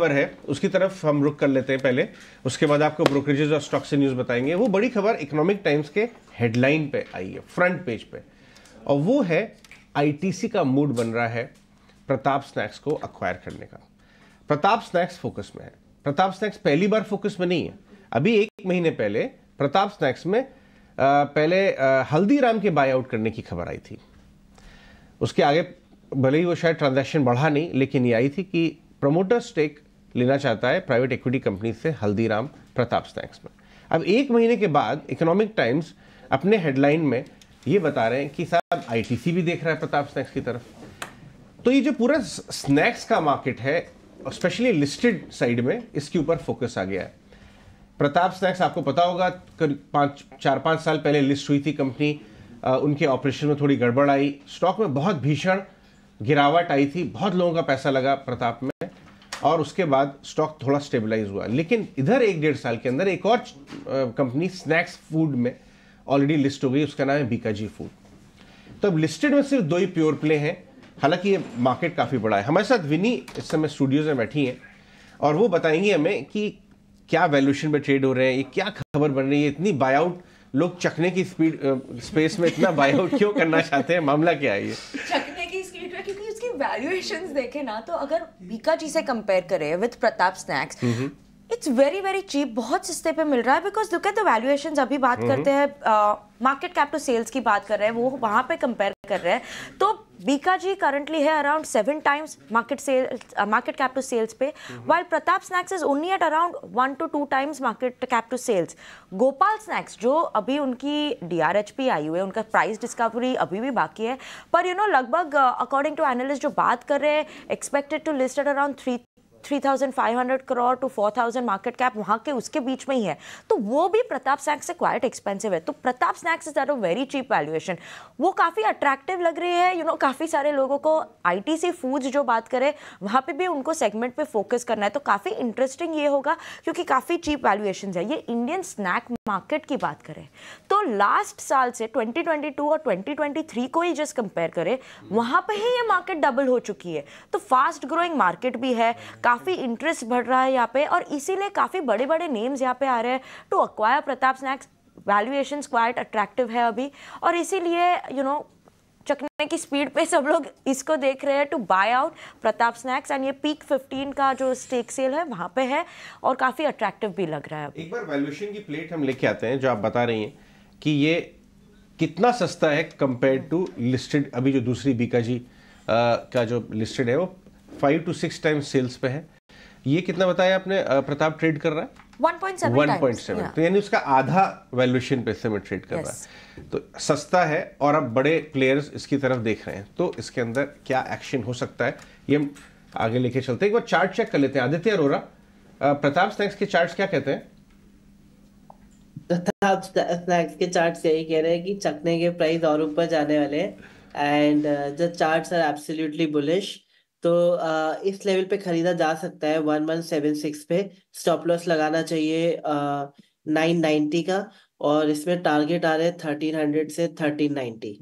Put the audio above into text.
खबर है उसकी तरफ हम रुक कर लेते हैं पहले उसके बाद आपको ब्रोकरेजेस और स्टॉक्स न्यूज़ बताएंगे वो बड़ी खबर इकोनॉमिक टाइम्स के हेडलाइन पे आई है फ्रंट पेज पे और वो है आईटीसी का मूड बन रहा है प्रताप स्नैक्स को अक्वायर करने का प्रताप स्नैक्स फोकस में है प्रताप स्नैक्स पहली बार फोकस में नहीं है अभी एक महीने पहले प्रताप स्नैक्स में पहले हल्दीराम के बाय आउट करने की खबर आई थी उसके आगे भले ही वो शायद ट्रांजैक्शन बढ़ा नहीं लेकिन ये आई थी कि प्रमोटर स्टेक लेना चाहता है प्राइवेट इक्विटी कंपनी से हल्दीराम प्रताप स्नैक्स में अब एक महीने के बाद इकोनॉमिक टाइम्स अपने हेडलाइन में ये बता रहे हैं कि साहब आईटीसी भी देख रहा है प्रताप स्नैक्स की तरफ तो ये जो पूरा स्नैक्स का मार्केट है स्पेशली लिस्टेड साइड में इसके ऊपर फोकस आ गया है प्रताप स्नैक्स आपको पता होगा पाँच चार पाँच साल पहले लिस्ट हुई थी कंपनी उनके ऑपरेशन में थोड़ी गड़बड़ आई स्टॉक में बहुत भीषण गिरावट आई थी बहुत लोगों का पैसा लगा प्रताप में और उसके बाद स्टॉक थोड़ा स्टेबलाइज हुआ लेकिन इधर एक डेढ़ साल के अंदर एक और कंपनी स्नैक्स फूड में ऑलरेडी लिस्ट हो गई उसका नाम है बीकाजी फूड तो अब लिस्टेड में सिर्फ दो ही प्योर प्ले हैं हालांकि ये मार्केट काफ़ी बड़ा है हमारे साथ विनी इस समय स्टूडियोज में बैठी हैं और वो बताएंगे हमें कि क्या वैल्यूशन में ट्रेड हो रहे हैं ये क्या खबर बन रही है इतनी बायआउट लोग चखने की स्पीड स्पेस में इतना बायआउट क्यों करना चाहते हैं मामला क्या है ये चखने की स्पीड वैल्यूएशंस देखे ना तो अगर बीका जी से कंपेयर करें with Pratap Snacks it's very very cheap बहुत सस्ते पे मिल रहा है because look at the valuation अभी बात करते हैं मार्केट कैप टू सेल्स की बात कर रहे हैं वो वहाँ पे कंपेयर कर रहे हैं तो बीका जी करंटली है around seven times market sales market cap to sales पे while Pratap Snacks is only at around one two two times market cap to sales Gopal Snacks जो अभी उनकी डी आर एच पी आई हुई है उनका प्राइस डिस्कवरी अभी भी बाकी है पर यू नो लगभग अकॉर्डिंग टू एनालिस्ट जो बात कर रहे हैं expected to list at around three 3,500 crore to 4,000 market cap वहाँ के उसके बीच में ही है तो वो भी प्रताप स्नैक्स से क्वाइट एक्सपेंसिव है तो Pratap Snacks is at a very cheap valuation वो काफ़ी अट्रैक्टिव लग रही है यू नो काफ़ी सारे लोगों को आईटीसी फूड्स जो बात करें वहाँ पे भी उनको सेगमेंट पे फोकस करना है तो काफ़ी इंटरेस्टिंग ये होगा क्योंकि काफ़ी चीप वैल्यूएशन है ये इंडियन स्नैक मार्केट की बात करें तो लास्ट साल से 2022 और 2023 को ही जस्ट कंपेयर करें वहाँ पे ही ये मार्केट डबल हो चुकी है तो फास्ट ग्रोइंग मार्केट भी है काफ़ी इंटरेस्ट बढ़ रहा है यहाँ पे और इसीलिए काफ़ी बड़े बड़े नेम्स यहाँ पे आ रहे हैं to acquire Pratap Snacks valuation quite attractive है अभी और इसीलिए यू you नो know, चकने की स्पीड पे सब लोग इसको देख रहे हैं to buy out Pratap Snacks and ये पीक 15 का जो स्टेक सेल है वहाँ पे है और काफ़ी अट्रैक्टिव भी लग रहा है एक बार वैल्यूशन की प्लेट हम लेके आते हैं जो आप बता रही हैं कि ये कितना सस्ता है कंपेयर टू लिस्टेड अभी जो दूसरी बीका जी आ, का जो लिस्टेड है वो five to six time sales पे है ये कितना बताया आपने प्रताप ट्रेड कर रहा है 1.7 तो यानी उसका आधा वैल्यूएशन पे सिमेंट ट्रेड कर yes. रहा है तो सस्ता है और अब बड़े प्लेयर्स इसकी तरफ देख रहे हैं तो इसके अंदर क्या एक्शन हो सकता है ये हम आगे लेके चलते हैं एक बार चार्ट चेक कर लेते हैं आदित्य अरोरा प्रताप स्नैक्स के चार्ट क्या कहते हैं प्रताप स्नैक्स के चार्ट यही कह रहे हैं कि चकने के प्राइस और ऊपर जाने वाले हैं and the charts are absolutely bullish तो आ, इस लेवल पे खरीदा जा सकता है वन वन सेवन सिक्स पे स्टॉप लॉस लगाना चाहिए नाइन नाइन्टी का और इसमें टारगेट आ रहे हैं थर्टीन हंड्रेड से थर्टीन नाइनटी